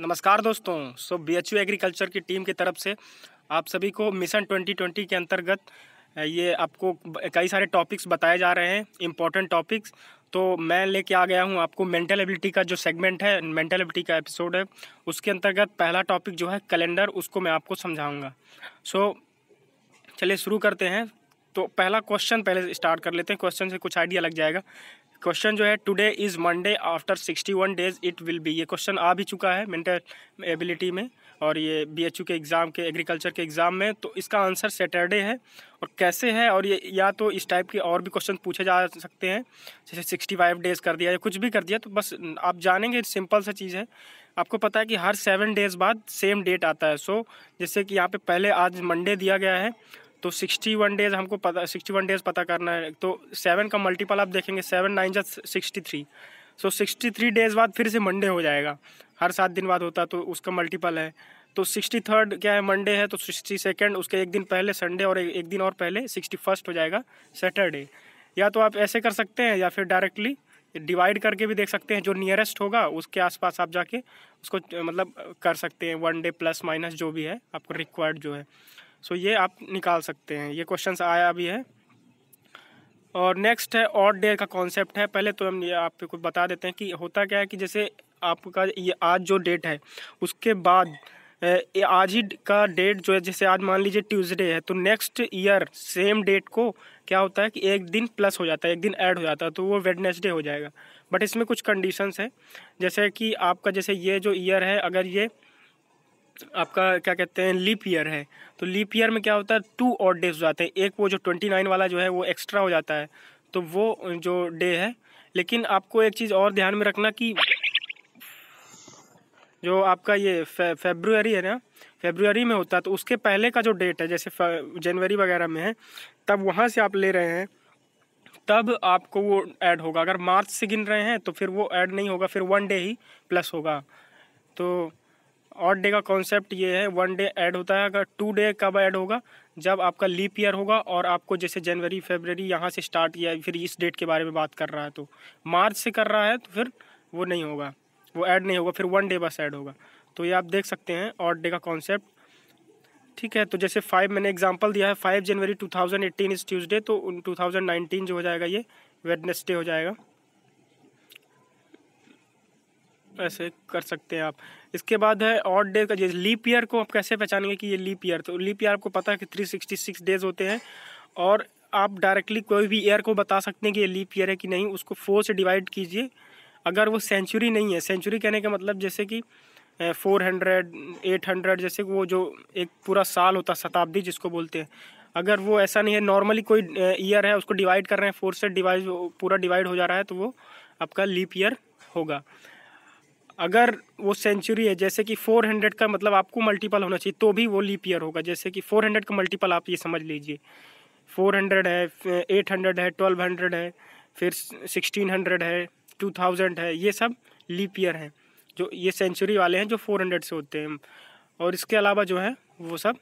नमस्कार दोस्तों so B H agriculture की टीम की तरफ से आप सभी को मिशन 2020 के अंतर्गत ये आपको कई सारे टॉपिक्स बताए जा रहे हैं इम्पोर्टेंट टॉपिक्स तो मैं लेके आ गया हूँ आपको मेंटल एबिलिटी का जो सेगमेंट है मेंटल एबिलिटी का एपिसोड है उसके अंतर्गत पहला टॉपिक जो है कैलेंडर उसको मैं आपको समझाऊँगा सो so, चलिए शुरू करते हैं तो पहला क्वेश्चन पहले स्टार्ट कर लेते हैं क्वेश्चन से कुछ आइडिया लग जाएगा क्वेश्चन जो है today is Monday after sixty one days it will be ये क्वेश्चन आ भी चुका है मेंटल एबिलिटी में और ये बी एच यू के एग्ज़ाम के एग्रीकल्चर के एग्ज़ाम में तो इसका आंसर सैटरडे है और कैसे है और ये या तो इस टाइप के और भी क्वेश्चन पूछे जा सकते हैं जैसे सिक्सटी फाइव डेज़ कर दिया या कुछ भी कर दिया तो बस आप जानेंगे सिंपल सा चीज़ है आपको पता है कि हर सेवन डेज़ बाद सेम डेट आता है सो जैसे कि यहाँ पे पहले आज मंडे दिया गया है तो सिक्सटी वन डेज़ हमको पता सिक्सटी वन डेज़ पता करना है तो सेवन का मल्टीपल आप देखेंगे सेवन नाइन जा sixty three so sixty three days बाद फिर से मंडे हो जाएगा हर सात दिन बाद होता तो उसका मल्टीपल है तो सिक्सटी थर्ड क्या है मंडे है तो सिक्सटी सेकेंड उसके एक दिन पहले संडे और एक दिन और पहले सिक्सटी फर्स्ट हो जाएगा सैटरडे या तो आप ऐसे कर सकते हैं या फिर डायरेक्टली डिवाइड करके भी देख सकते हैं जो नियरेस्ट होगा उसके आसपास आप जाके उसको मतलब कर सकते हैं वन डे प्लस माइनस जो भी है आपको रिक्वायर्ड जो है सो ये आप निकाल सकते हैं ये क्वेश्चन आया भी है और नेक्स्ट है ऑड डे का कॉन्सेप्ट है पहले तो हम ये आपको कुछ बता देते हैं कि होता क्या है कि जैसे आपका ये आज जो डेट है उसके बाद आज ही का डेट जो है जैसे आज मान लीजिए ट्यूसडे है तो नेक्स्ट ईयर सेम डेट को क्या होता है कि एक दिन प्लस हो जाता है एक दिन ऐड हो जाता है तो वो वेडनेसडे हो जाएगा बट इसमें कुछ कंडीशंस है जैसे कि आपका जैसे ये जो ईयर है अगर ये आपका क्या कहते हैं लीप ईयर है तो लीप ईयर में क्या होता है टू और डेज हो जाते हैं एक वो जो ट्वेंटी नाइन वाला जो है वो एक्स्ट्रा हो जाता है तो वो जो डे है लेकिन आपको एक चीज़ और ध्यान में रखना कि जो आपका ये फेबरुअरी है ना फेब्रुअरी में होता है तो उसके पहले का जो डेट है जैसे जनवरी वगैरह में है तब वहाँ से आप ले रहे हैं तब आपको वो ऐड होगा अगर मार्च से गिन रहे हैं तो फिर वो ऐड नहीं होगा फिर वन डे ही प्लस होगा तो ऑड डे का कॉन्सेप्ट ये है वन डे ऐड होता है अगर टू डे कब ऐड होगा जब आपका लीप ईयर होगा और आपको जैसे जनवरी फेबररी यहाँ से स्टार्ट किया फिर इस डेट के बारे में बात कर रहा है तो मार्च से कर रहा है तो फिर वो नहीं होगा वो ऐड नहीं होगा फिर वन डे बस ऐड होगा तो ये आप देख सकते हैं ऑड डे का कॉन्सेप्ट ठीक है तो जैसे फाइव मैंने एग्जाम्पल दिया है five January two thousand eighteen is Tuesday तो टू थाउजेंड नाइनटीन जो हो जाएगा ये वेडनेसडे हो जाएगा ऐसे कर सकते हैं आप इसके बाद है ऑड डे का जैसे लीप ईयर को आप कैसे पहचानेंगे कि ये लीप ईयर तो लीप ईयर आपको पता है कि थ्री सिक्सटी सिक्स डेज होते हैं और आप डायरेक्टली कोई भी ईयर को बता सकते हैं कि ये लीप ईयर है कि नहीं उसको फोर से डिवाइड कीजिए अगर वो सेंचुरी नहीं है सेंचुरी कहने का मतलब जैसे कि फोर हंड्रेड एट हंड्रेड जैसे वो जो एक पूरा साल होता शताब्दी जिसको बोलते हैं अगर वो ऐसा नहीं है नॉर्मली कोई ईयर है उसको डिवाइड कर रहे हैं फोर से डिवाइड पूरा डिवाइड हो जा रहा है तो वो आपका लीप ईयर होगा अगर वो सेंचुरी है जैसे कि 400 का मतलब आपको मल्टीपल होना चाहिए तो भी वो लीप ईयर होगा जैसे कि 400 का मल्टीपल आप ये समझ लीजिए 400 है 800 है 1200 है फिर 1600 है 2000 है ये सब लीप ईयर हैं जो ये सेंचुरी वाले हैं जो 400 से होते हैं और इसके अलावा जो है वो सब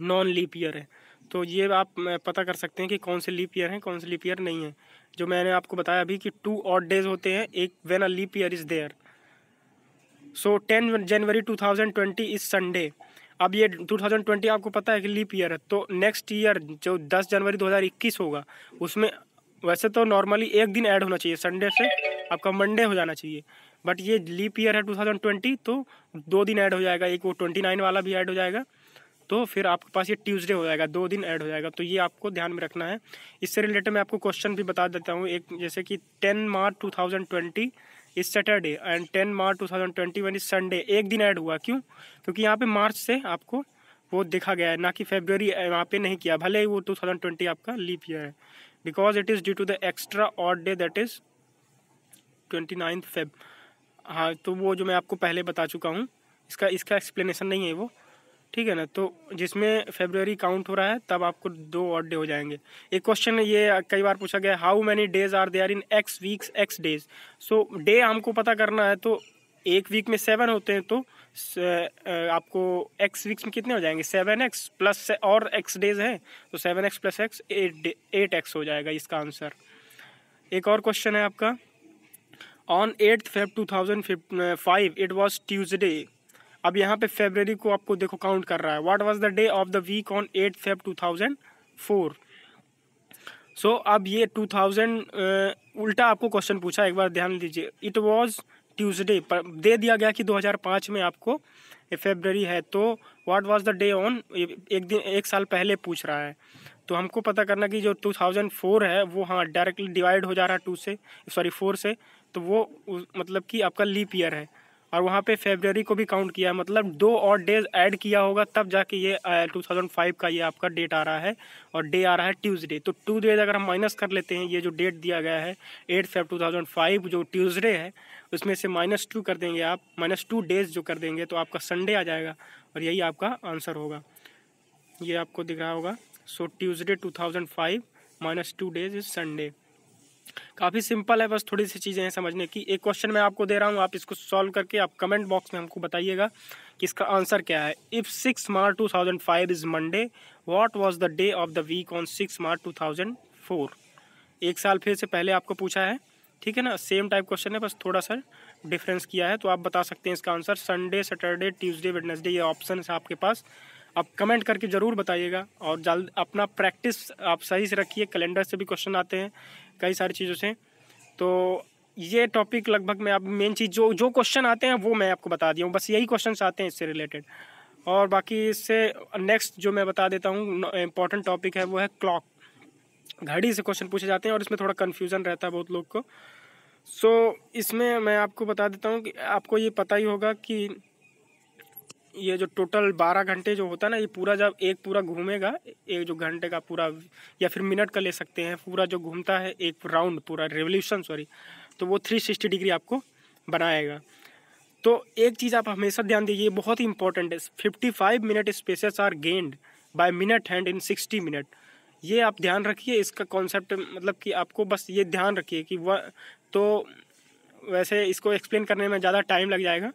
नॉन लीप ईयर है तो ये आप पता कर सकते हैं कि कौन से लीप ईयर हैं कौन से लीप ईयर नहीं है जो मैंने आपको बताया अभी कि टू ऑट डेज होते हैं एक when a leap year is there so ten January two thousand twenty is Sunday अब ये टू थाउजेंड ट्वेंटी आपको पता है कि लीप ईयर है तो नेक्स्ट ईयर जो दस जनवरी दो हज़ार इक्कीस होगा उसमें वैसे तो नॉर्मली एक दिन ऐड होना चाहिए संडे से आपका मंडे हो जाना चाहिए बट ये लीप ईयर है टू थाउजेंड ट्वेंटी तो दो दिन ऐड हो जाएगा एक वो ट्वेंटी नाइन वाला भी ऐड हो जाएगा तो फिर आपके पास ये ट्यूसडे हो जाएगा दो दिन ऐड हो जाएगा तो ये आपको ध्यान में रखना है इससे रिलेटेड मैं आपको क्वेश्चन भी बता देता हूँ एक जैसे कि ten March two thousand twenty is Saturday and ten March two thousand twenty one is Sunday एक दिन ऐड हुआ क्यों क्योंकि यहाँ पे मार्च से आपको वो देखा गया है ना कि फेब्रवरी वहाँ पे नहीं किया भले ही वो टू थाउजेंड ट्वेंटी आपका लीप ईयर है because it is due to the extra odd day that is twenty ninth Feb हाँ तो वो जो मैं आपको पहले बता चुका हूँ इसका इसका एक्सप्लेनेशन नहीं है वो ठीक है ना तो जिसमें फेबररी काउंट हो रहा है तब आपको दो और डे हो जाएंगे एक क्वेश्चन ये कई बार पूछा गया how many days are are in X weeks X days so day हमको पता करना है तो एक वीक में सेवन होते हैं तो आपको एक्स वीक्स में कितने हो जाएंगे सेवन एक्स प्लस और एक्स डेज हैं तो seven X plus X eight eight X हो जाएगा इसका आंसर एक और क्वेश्चन है आपका on eighth Feb two thousand five it was Tuesday अब यहाँ पे फेबररी को आपको देखो काउंट कर रहा है what was the day of the week on eight Feb 2004 so so, अब ये 2000 उल्टा आपको क्वेश्चन पूछा एक बार ध्यान दीजिए इट वाज ट्यूसडे पर दे दिया गया कि 2005 में आपको फेबररी है तो what was the day on एक दिन एक साल पहले पूछ रहा है तो हमको पता करना कि जो 2004 है वो हाँ डायरेक्टली डिवाइड हो जा रहा है टू से सॉरी फोर से तो वो मतलब कि आपका लीप ईयर है और वहाँ पे फेबररी को भी काउंट किया है मतलब दो और डेज ऐड किया होगा तब जाके ये टू थाउजेंड फाइव का ये आपका डेट आ रहा है और डे आ रहा है ट्यूसडे तो टू डेज अगर हम माइनस कर लेते हैं ये जो डेट दिया गया है eight Feb two thousand five जो ट्यूसडे है उसमें से माइनस टू कर देंगे आप माइनस टू डेज जो कर देंगे तो आपका संडे आ जाएगा और यही आपका आंसर होगा ये आपको दिख रहा होगा so Tuesday two thousand five minus two days is Sunday काफ़ी सिंपल है बस थोड़ी सी चीज़ें हैं समझने की एक क्वेश्चन मैं आपको दे रहा हूँ आप इसको सॉल्व करके आप कमेंट बॉक्स में हमको बताइएगा कि इसका आंसर क्या है if six March two thousand five is Monday what was the day of the week on six March two thousand four एक साल फिर से पहले आपको पूछा है ठीक है ना सेम टाइप क्वेश्चन है बस थोड़ा सा डिफरेंस किया है तो आप बता सकते हैं इसका answer Sunday Saturday Tuesday Wednesday ये ऑप्शन है आपके पास आप कमेंट करके ज़रूर बताइएगा और जल्द अपना प्रैक्टिस आप सही से रखिए कैलेंडर से भी क्वेश्चन आते हैं कई सारी चीज़ों से तो ये टॉपिक लगभग मैं अब मेन चीज़ जो जो क्वेश्चन आते हैं वो मैं आपको बता दिया हूँ बस यही क्वेश्चन आते हैं इससे रिलेटेड और बाकी इससे नेक्स्ट जो मैं बता देता हूँ इम्पॉर्टेंट टॉपिक है वो है क्लॉक घड़ी से क्वेश्चन पूछे जाते हैं और इसमें थोड़ा कन्फ्यूज़न रहता है बहुत लोग को सो so, इसमें मैं आपको बता देता हूँ कि आपको ये पता ही होगा कि ये जो टोटल बारह घंटे जो होता है ना ये पूरा जब एक पूरा घूमेगा एक जो घंटे का पूरा या फिर मिनट का ले सकते हैं पूरा जो घूमता है एक राउंड पूरा रेवोल्यूशन सॉरी तो वो थ्री सिक्सटी डिग्री आपको बनाएगा तो एक चीज़ आप हमेशा ध्यान दीजिए बहुत ही इंपॉर्टेंट है fifty five minute spaces are gained by minute hand in sixty minute ये आप ध्यान रखिए इसका कॉन्सेप्ट मतलब कि आपको बस ये ध्यान रखिए कि वह तो वैसे इसको एक्सप्लेन करने में ज़्यादा टाइम लग जाएगा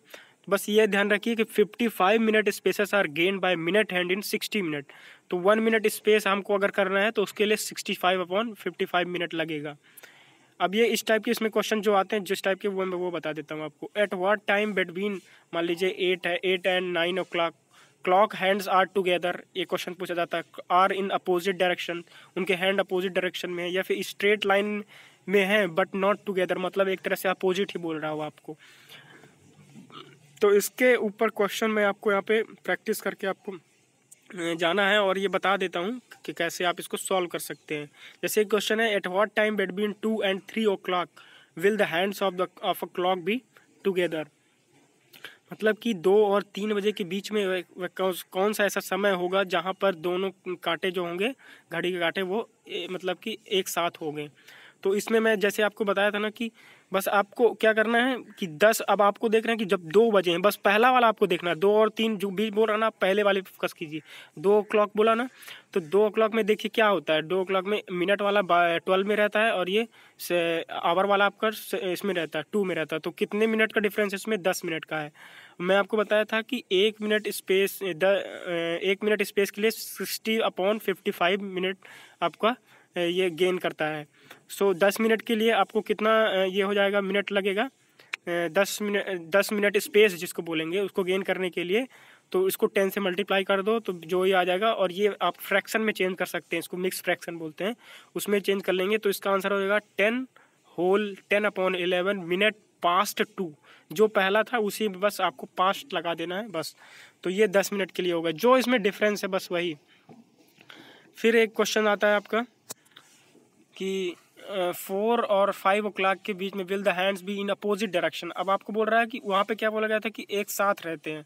बस ये ध्यान रखिए कि 55 minute spaces are gained by minute hand in 60 minute तो वन मिनट स्पेस हमको अगर करना है तो उसके लिए 65 अपॉन फिफ्टी मिनट लगेगा अब ये इस टाइप के इसमें क्वेश्चन जो आते हैं जिस टाइप के वो मैं वो बता देता हूँ आपको एट वाट टाइम बिटवीन मान लीजिए एट है eight and nine o'clock clock hands are together ये क्वेश्चन पूछा जाता है आर इन अपोजिट डायरेक्शन उनके हैंड अपोजिट डायरेक्शन में है या फिर स्ट्रेट लाइन में है बट नॉट टुगेदर मतलब एक तरह से अपोजिट ही बोल रहा हूँ आपको तो इसके ऊपर क्वेश्चन मैं आपको यहाँ पे प्रैक्टिस करके आपको जाना है और ये बता देता हूँ कि कैसे आप इसको सॉल्व कर सकते हैं जैसे एक क्वेश्चन है at what time between two and three o'clock will the hands of the of a clock be together मतलब कि दो और तीन बजे के बीच में कौन सा ऐसा समय होगा जहाँ पर दोनों कांटे जो होंगे घड़ी के कांटे वो मतलब कि एक साथ हो गए तो इसमें मैं जैसे आपको बताया था ना कि बस आपको क्या करना है कि दस अब आपको देख रहे हैं कि जब दो बजे हैं बस पहला वाला आपको देखना है दो और तीन जो बीच बोल रहा ना पहले वाले फोकस कीजिए दो ओ बोला ना तो दो ओ में देखिए क्या होता है दो ओ में मिनट वाला ट्वेल्व में रहता है और ये आवर वाला आपका इसमें रहता है टू में रहता है तो कितने मिनट का डिफरेंस इसमें दस मिनट का है मैं आपको बताया था कि एक मिनट स्पेस द एक मिनट स्पेस के लिए sixty upon fifty five minute आपका ये गेन करता है सो दस मिनट के लिए आपको कितना ये हो जाएगा मिनट लगेगा दस मिनट दस मिनट स्पेस जिसको बोलेंगे उसको गेन करने के लिए तो इसको टेन से मल्टीप्लाई कर दो तो जो ही आ जाएगा और ये आप फ्रैक्शन में चेंज कर सकते हैं इसको मिक्स फ्रैक्शन बोलते हैं उसमें चेंज कर लेंगे तो इसका आंसर हो जाएगा ten whole ten upon eleven minute past two जो पहला था उसी में बस आपको पास्ट लगा देना है बस तो ये दस मिनट के लिए होगा जो इसमें डिफरेंस है बस वही फिर एक क्वेश्चन आता है आपका कि फोर और फाइव ओ क्लाक के बीच में विल द हैंड्स भी इन अपोजिट डायरेक्शन अब आपको बोल रहा है कि वहाँ पे क्या बोला गया था कि एक साथ रहते हैं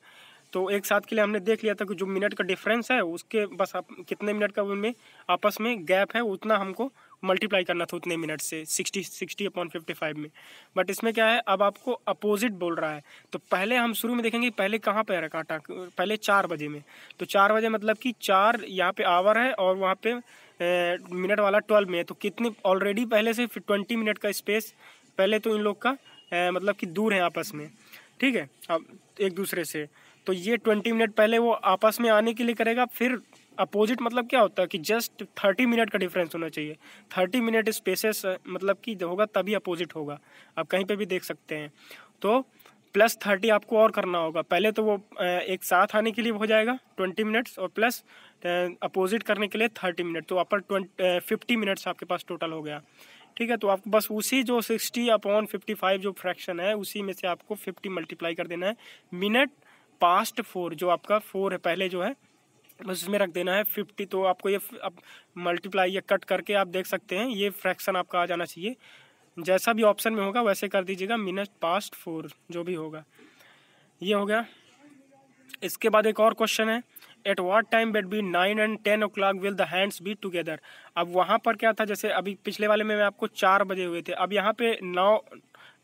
तो एक साथ के लिए हमने देख लिया था कि जो मिनट का डिफरेंस है उसके बस आप कितने मिनट का उनमें आपस में गैप है उतना हमको मल्टीप्लाई करना था उतने मिनट से sixty sixty upon fifty five में बट इसमें क्या है अब आपको अपोजिट बोल रहा है तो पहले हम शुरू में देखेंगे पहले कहाँ पर रखा था पहले चार बजे में तो चार बजे मतलब कि चार यहाँ पे आवर है और वहाँ पे मिनट वाला ट्वेल्व में है तो कितने ऑलरेडी पहले से ट्वेंटी मिनट का स्पेस पहले तो इन लोग का ए, मतलब कि दूर है आपस में ठीक है अब एक दूसरे से तो ये ट्वेंटी मिनट पहले वो आपस में आने के लिए करेगा फिर अपोजिट मतलब क्या होता है कि जस्ट थर्टी मिनट का डिफरेंस होना चाहिए थर्टी मिनट स्पेसेस मतलब कि होगा तभी अपोजिट होगा आप कहीं पे भी देख सकते हैं तो प्लस थर्टी आपको और करना होगा पहले तो वो एक साथ आने के लिए हो जाएगा ट्वेंटी मिनट्स और प्लस अपोजिट करने के लिए थर्टी मिनट तो अपर ट्वेंट फिफ्टी मिनट्स आपके पास टोटल हो गया ठीक है तो आपको बस उसी जो सिक्सटी अपॉन फिफ्टी फाइव जो फ्रैक्शन है उसी में से आपको फिफ्टी मल्टीप्लाई कर देना है मिनट पास्ट फोर जो आपका फोर है पहले जो है बस इसमें रख देना है फिफ्टी तो आपको ये अब मल्टीप्लाई या कट करके आप देख सकते हैं ये फ्रैक्शन आपका आ जाना चाहिए जैसा भी ऑप्शन में होगा वैसे कर दीजिएगा मिनट पास्ट फोर जो भी होगा ये हो गया इसके बाद एक और क्वेश्चन है at what time between nine and ten o'clock will the hands be together अब वहाँ पर क्या था जैसे अभी पिछले वाले में मैं आपको चार बजे हुए थे अब यहाँ पे नौ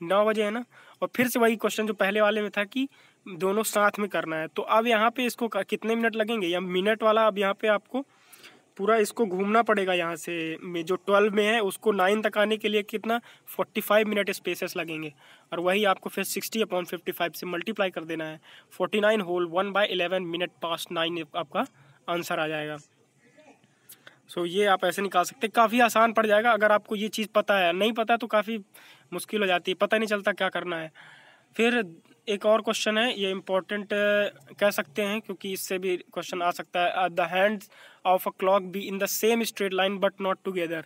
नौ बजे है ना और फिर से वही क्वेश्चन जो पहले वाले में था कि दोनों साथ में करना है तो अब यहाँ पे इसको कितने मिनट लगेंगे या मिनट वाला अब यहाँ पे आपको पूरा इसको घूमना पड़ेगा यहाँ से जो ट्वेल्व में है उसको नाइन तक आने के लिए कितना फोर्टी फाइव मिनट स्पेसेस लगेंगे और वही आपको फिर सिक्सटी अपॉन फिफ्टी फाइव से मल्टीप्लाई कर देना है forty nine whole one by eleven minute past nine आपका आंसर आ जाएगा सो ये आप ऐसे निकाल सकते हैं काफ़ी आसान पड़ जाएगा अगर आपको ये चीज़ पता है नहीं पता तो काफ़ी मुश्किल हो जाती है पता नहीं चलता क्या करना है फिर एक और क्वेश्चन है ये इम्पोर्टेंट कह सकते हैं क्योंकि इससे भी क्वेश्चन आ सकता है the hands of a clock be in the same straight line but not together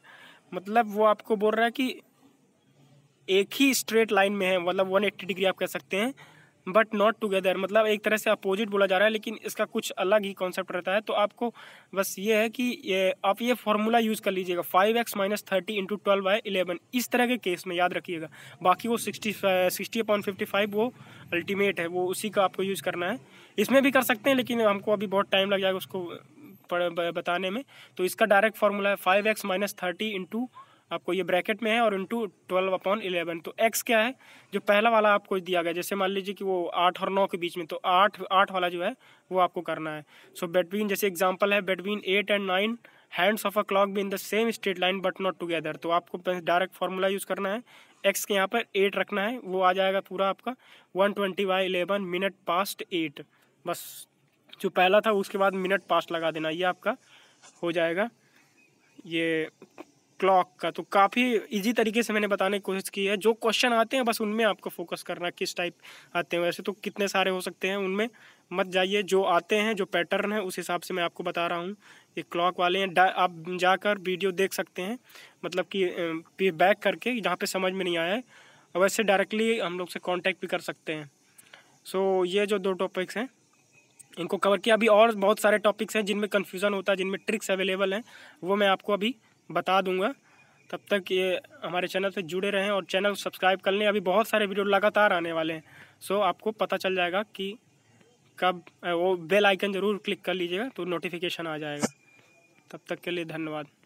मतलब वो आपको बोल रहा है कि एक ही स्ट्रेट लाइन में है मतलब 180 डिग्री आप कह सकते हैं बट नॉट टुगेदर मतलब एक तरह से अपोजिट बोला जा रहा है लेकिन इसका कुछ अलग ही कॉन्सेप्ट रहता है तो आपको बस ये है कि ये, आप ये फॉर्मूला यूज़ कर लीजिएगा five x minus thirty into twelve by eleven इस तरह के केस में याद रखिएगा बाकी वो sixty sixty upon fifty five वो अल्टीमेट है वो उसी का आपको यूज़ करना है इसमें भी कर सकते हैं लेकिन हमको अभी बहुत टाइम लग जाएगा उसको बताने में तो इसका डायरेक्ट फार्मूला है five x minus thirty into आपको ये ब्रैकेट में है और इंटू ट्वेल्व अपॉन इलेवन तो एक्स क्या है जो पहला वाला आपको दिया गया जैसे मान लीजिए कि वो आठ और नौ के बीच में तो आठ आठ वाला जो है वो आपको करना है सो बेटवीन जैसे एग्जाम्पल है between eight and nine hands of a clock be in the same straight line but not together तो आपको डायरेक्ट फार्मूला यूज़ करना है एक्स के यहाँ पर एट रखना है वो आ जाएगा पूरा आपका one twenty by eleven minute past eight बस जो पहला था उसके बाद मिनट पास्ट लगा देना ये आपका हो जाएगा ये क्लॉक का तो काफ़ी इजी तरीके से मैंने बताने की कोशिश की है जो क्वेश्चन आते हैं बस उनमें आपको फोकस करना किस टाइप आते हैं वैसे तो कितने सारे हो सकते हैं उनमें मत जाइए जो आते हैं जो पैटर्न है उस हिसाब से मैं आपको बता रहा हूँ ये क्लॉक वाले हैं आप जाकर वीडियो देख सकते हैं मतलब कि बैक करके जहाँ पर समझ में नहीं आया है वैसे डायरेक्टली हम लोग से कॉन्टेक्ट भी कर सकते हैं सो so, ये जो दो टॉपिक्स हैं इनको कवर किया अभी और बहुत सारे टॉपिक्स हैं जिनमें कन्फ्यूज़न होता है जिनमें ट्रिक्स अवेलेबल हैं वो मैं आपको अभी बता दूंगा तब तक ये हमारे चैनल से जुड़े रहें और चैनल को सब्सक्राइब कर लें अभी बहुत सारे वीडियो लगातार आने वाले हैं सो आपको पता चल जाएगा कि कब वो बेल आइकन ज़रूर क्लिक कर लीजिएगा तो नोटिफिकेशन आ जाएगा तब तक के लिए धन्यवाद